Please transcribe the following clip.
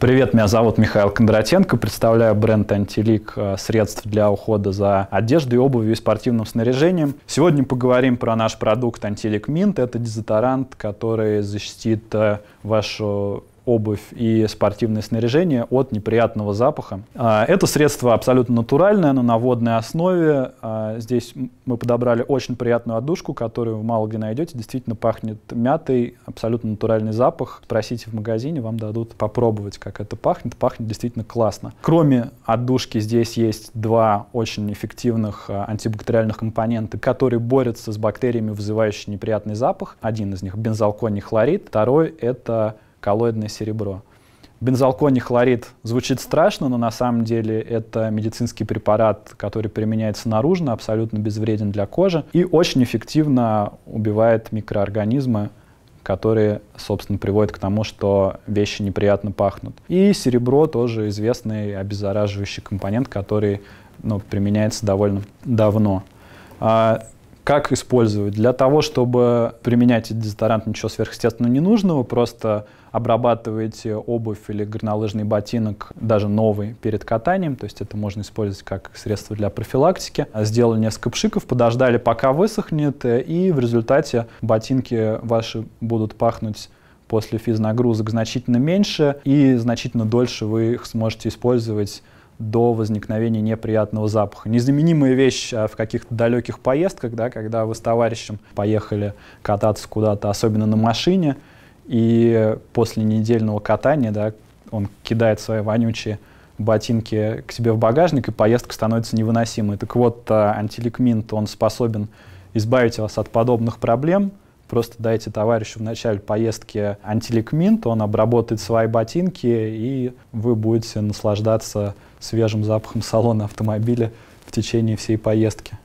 Привет, меня зовут Михаил Кондратенко, представляю бренд «Антилик» э, средств для ухода за одеждой, обувью и спортивным снаряжением. Сегодня поговорим про наш продукт «Антилик Минт». Это дезодорант, который защитит э, вашу обувь и спортивное снаряжение от неприятного запаха. А, это средство абсолютно натуральное, оно на водной основе. А, здесь мы подобрали очень приятную одушку, которую вы мало где найдете. Действительно пахнет мятой, абсолютно натуральный запах. Спросите в магазине, вам дадут попробовать, как это пахнет. Пахнет действительно классно. Кроме отдушки здесь есть два очень эффективных а, антибактериальных компонента, которые борются с бактериями, вызывающими неприятный запах. Один из них бензалконий хлорид, второй это коллоидное серебро. Бензалконий хлорид звучит страшно, но на самом деле это медицинский препарат, который применяется наружно, абсолютно безвреден для кожи и очень эффективно убивает микроорганизмы, которые, собственно, приводят к тому, что вещи неприятно пахнут. И серебро тоже известный обеззараживающий компонент, который ну, применяется довольно давно. А как использовать? Для того, чтобы применять дезодорант, ничего сверхъестественного не нужного, просто обрабатываете обувь или горнолыжный ботинок, даже новый, перед катанием. То есть это можно использовать как средство для профилактики. Сделали несколько пшиков, подождали, пока высохнет, и в результате ботинки ваши будут пахнуть после физнагрузок значительно меньше, и значительно дольше вы их сможете использовать до возникновения неприятного запаха. Незаменимая вещь а, в каких-то далеких поездках, да, когда вы с товарищем поехали кататься куда-то, особенно на машине, и после недельного катания да, он кидает свои вонючие ботинки к себе в багажник, и поездка становится невыносимой. Так вот, а, антиликминт, он способен избавить вас от подобных проблем — Просто дайте товарищу в начале поездки антиликминт, он обработает свои ботинки, и вы будете наслаждаться свежим запахом салона автомобиля в течение всей поездки.